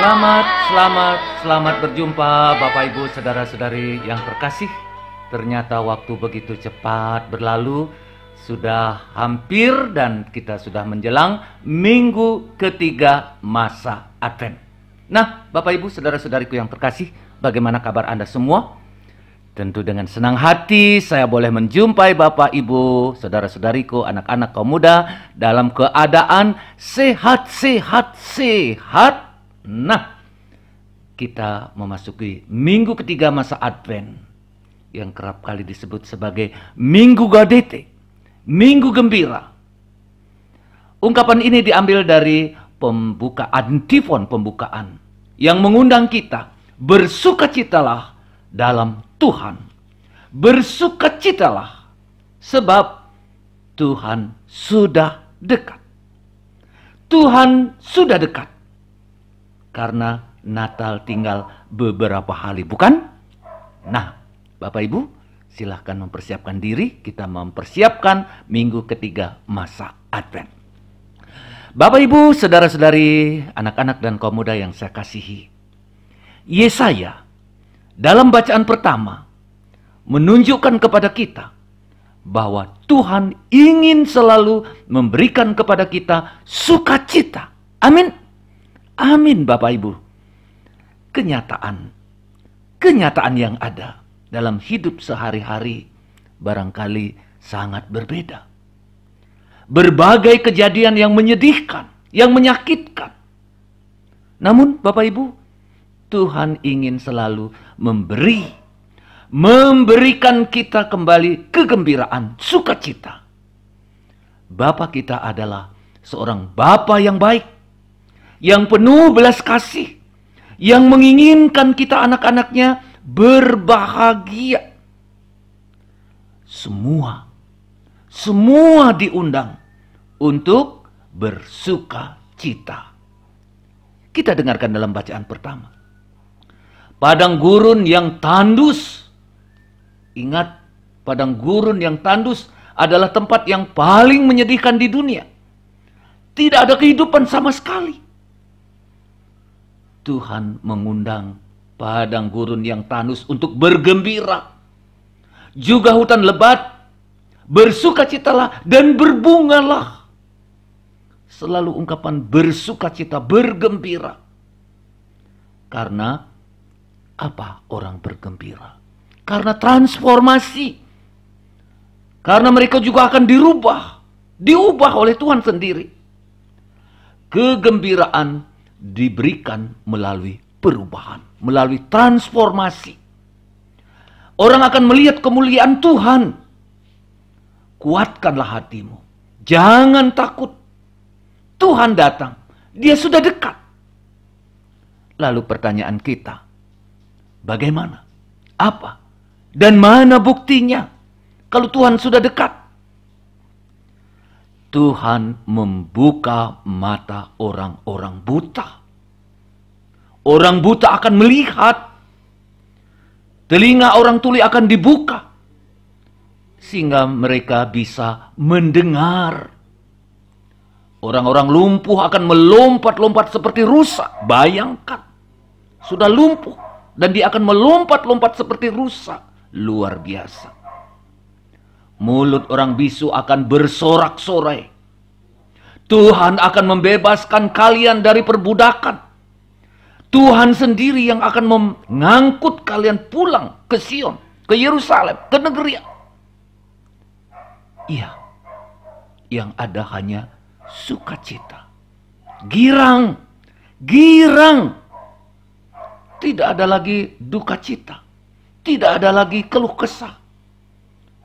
Selamat, selamat, selamat berjumpa Bapak Ibu Saudara-saudari yang terkasih Ternyata waktu begitu cepat berlalu Sudah hampir dan kita sudah menjelang minggu ketiga masa Advent Nah Bapak Ibu Saudara-saudariku yang terkasih Bagaimana kabar Anda semua? Tentu dengan senang hati saya boleh menjumpai Bapak, Ibu, saudara-saudariku, anak-anak kaum muda dalam keadaan sehat, sehat, sehat Nah, kita memasuki minggu ketiga masa Advent yang kerap kali disebut sebagai Minggu Gaudete, Minggu Gembira. Ungkapan ini diambil dari pembukaan tifon pembukaan yang mengundang kita bersukacitalah dalam Tuhan. Bersukacitalah sebab Tuhan sudah dekat. Tuhan sudah dekat karena Natal tinggal beberapa hari, bukan? Nah, Bapak Ibu, silahkan mempersiapkan diri. Kita mempersiapkan minggu ketiga masa Advent. Bapak Ibu, saudara-saudari, anak-anak dan kaum muda yang saya kasihi. Yesaya dalam bacaan pertama menunjukkan kepada kita bahwa Tuhan ingin selalu memberikan kepada kita sukacita. Amin. Amin Bapak Ibu. Kenyataan. Kenyataan yang ada dalam hidup sehari-hari barangkali sangat berbeda. Berbagai kejadian yang menyedihkan, yang menyakitkan. Namun Bapak Ibu, Tuhan ingin selalu memberi memberikan kita kembali kegembiraan, sukacita. Bapak kita adalah seorang Bapak yang baik yang penuh belas kasih, yang menginginkan kita anak-anaknya berbahagia. Semua, semua diundang untuk bersuka cita. Kita dengarkan dalam bacaan pertama. Padang gurun yang tandus. Ingat, padang gurun yang tandus adalah tempat yang paling menyedihkan di dunia. Tidak ada kehidupan sama sekali. Tuhan mengundang padang gurun yang tanus untuk bergembira. Juga hutan lebat, bersukacitalah dan berbungalah. Selalu ungkapan bersukacita, bergembira. Karena apa orang bergembira? Karena transformasi. Karena mereka juga akan dirubah, diubah oleh Tuhan sendiri. Kegembiraan diberikan melalui perubahan, melalui transformasi. Orang akan melihat kemuliaan Tuhan. Kuatkanlah hatimu. Jangan takut. Tuhan datang. Dia sudah dekat. Lalu pertanyaan kita, bagaimana? Apa? Dan mana buktinya? Kalau Tuhan sudah dekat, Tuhan membuka mata orang-orang buta. Orang buta akan melihat. Telinga orang tuli akan dibuka. Sehingga mereka bisa mendengar. Orang-orang lumpuh akan melompat-lompat seperti rusa. Bayangkan. Sudah lumpuh. Dan dia akan melompat-lompat seperti rusa. Luar biasa. Mulut orang bisu akan bersorak-sorai. Tuhan akan membebaskan kalian dari perbudakan. Tuhan sendiri yang akan mengangkut kalian pulang ke Sion, ke Yerusalem, ke negeri. Iya, yang ada hanya sukacita. Girang, girang. Tidak ada lagi duka cita. Tidak ada lagi keluh kesah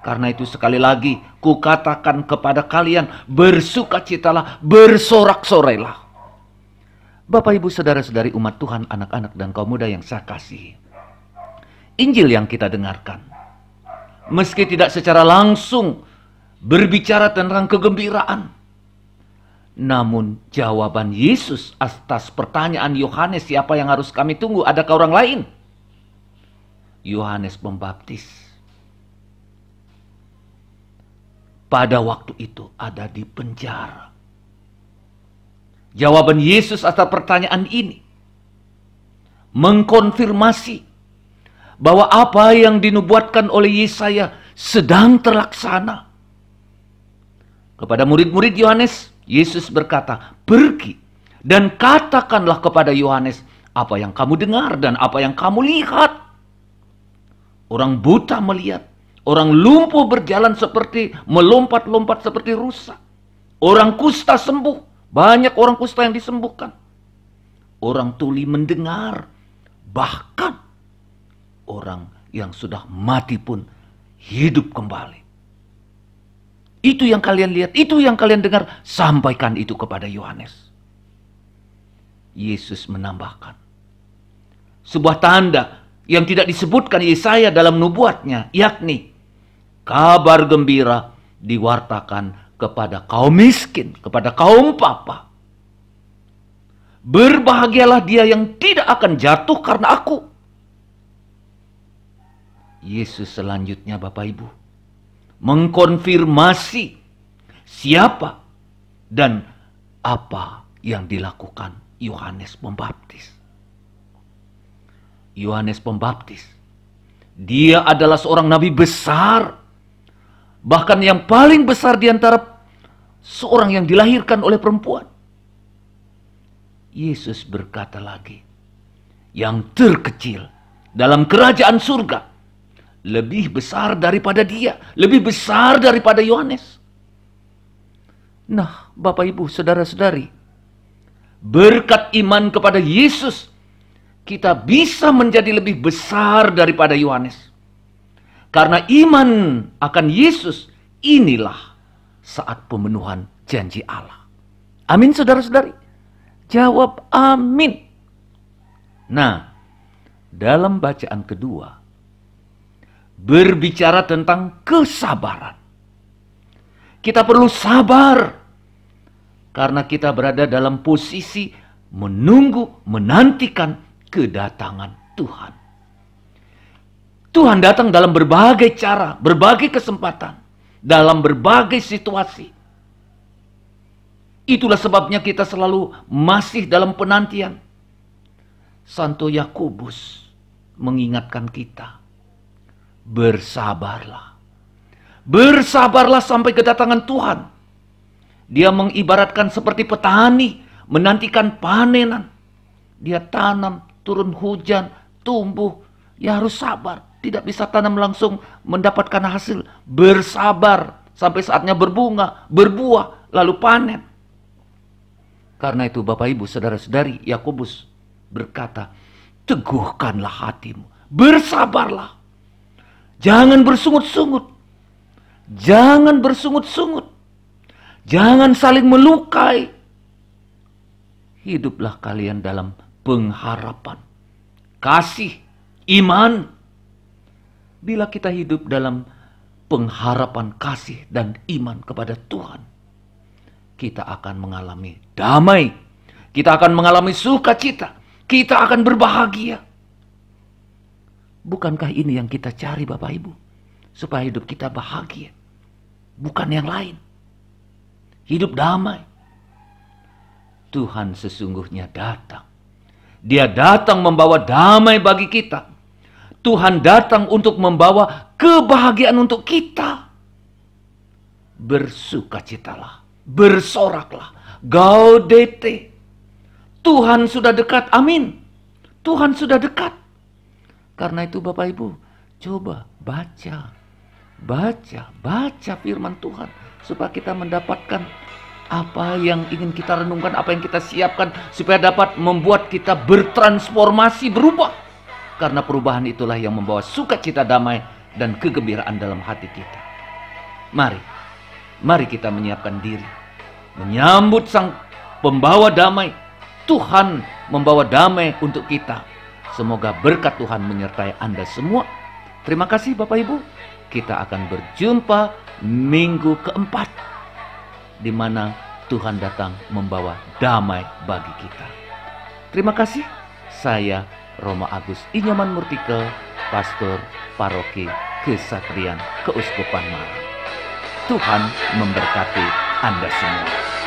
karena itu sekali lagi kukatakan kepada kalian bersukacitalah, bersorak-sorailah. Bapak Ibu saudara-saudari umat Tuhan, anak-anak dan kaum muda yang saya kasihi. Injil yang kita dengarkan meski tidak secara langsung berbicara tentang kegembiraan namun jawaban Yesus atas pertanyaan Yohanes siapa yang harus kami tunggu? Adakah orang lain? Yohanes Pembaptis pada waktu itu ada di penjara. Jawaban Yesus atas pertanyaan ini mengkonfirmasi bahwa apa yang dinubuatkan oleh Yesaya sedang terlaksana. Kepada murid-murid Yohanes, Yesus berkata, "Pergi dan katakanlah kepada Yohanes apa yang kamu dengar dan apa yang kamu lihat." Orang buta melihat, Orang lumpuh berjalan seperti melompat-lompat seperti rusa. Orang kusta sembuh. Banyak orang kusta yang disembuhkan. Orang tuli mendengar. Bahkan orang yang sudah mati pun hidup kembali. Itu yang kalian lihat, itu yang kalian dengar. Sampaikan itu kepada Yohanes. Yesus menambahkan. Sebuah tanda yang tidak disebutkan Yesaya dalam nubuatnya, yakni kabar gembira diwartakan kepada kaum miskin, kepada kaum papa. Berbahagialah dia yang tidak akan jatuh karena aku. Yesus selanjutnya Bapak Ibu mengkonfirmasi siapa dan apa yang dilakukan Yohanes Pembaptis. Yohanes Pembaptis dia adalah seorang nabi besar Bahkan yang paling besar di antara seorang yang dilahirkan oleh perempuan. Yesus berkata lagi, yang terkecil dalam kerajaan surga lebih besar daripada dia, lebih besar daripada Yohanes. Nah, Bapak Ibu, saudara-saudari, berkat iman kepada Yesus kita bisa menjadi lebih besar daripada Yohanes. Karena iman akan Yesus inilah saat pemenuhan janji Allah. Amin saudara-saudari. Jawab amin. Nah, dalam bacaan kedua berbicara tentang kesabaran. Kita perlu sabar karena kita berada dalam posisi menunggu, menantikan kedatangan Tuhan. Tuhan datang dalam berbagai cara, berbagai kesempatan, dalam berbagai situasi. Itulah sebabnya kita selalu masih dalam penantian. Santo Yakobus mengingatkan kita, bersabarlah. Bersabarlah sampai kedatangan Tuhan. Dia mengibaratkan seperti petani menantikan panenan. Dia tanam, turun hujan, tumbuh. ya harus sabar tidak bisa tanam langsung mendapatkan hasil. Bersabar sampai saatnya berbunga, berbuah, lalu panen. Karena itu Bapak Ibu, saudara-saudari, Yakobus berkata, "Teguhkanlah hatimu, bersabarlah. Jangan bersungut-sungut. Jangan bersungut-sungut. Jangan saling melukai. Hiduplah kalian dalam pengharapan, kasih, iman, bila kita hidup dalam pengharapan kasih dan iman kepada Tuhan, kita akan mengalami damai, kita akan mengalami sukacita, kita akan berbahagia. Bukankah ini yang kita cari, Bapak Ibu, supaya hidup kita bahagia, bukan yang lain? Hidup damai, Tuhan sesungguhnya datang. Dia datang membawa damai bagi kita Tuhan datang untuk membawa kebahagiaan untuk kita. Bersukacitalah, bersoraklah, gaudete. Tuhan sudah dekat, amin. Tuhan sudah dekat. Karena itu Bapak Ibu, coba baca, baca, baca firman Tuhan. Supaya kita mendapatkan apa yang ingin kita renungkan, apa yang kita siapkan. Supaya dapat membuat kita bertransformasi, berubah. Karena perubahan itulah yang membawa sukacita damai dan kegembiraan dalam hati kita. Mari, mari kita menyiapkan diri. Menyambut sang pembawa damai. Tuhan membawa damai untuk kita. Semoga berkat Tuhan menyertai Anda semua. Terima kasih Bapak Ibu. Kita akan berjumpa minggu keempat. Di mana Tuhan datang membawa damai bagi kita. Terima kasih. Saya Roma Agus Inyaman Murtikel, Pastor Paroki Kesatrian Keuskupan Malang. Tuhan memberkati Anda semua.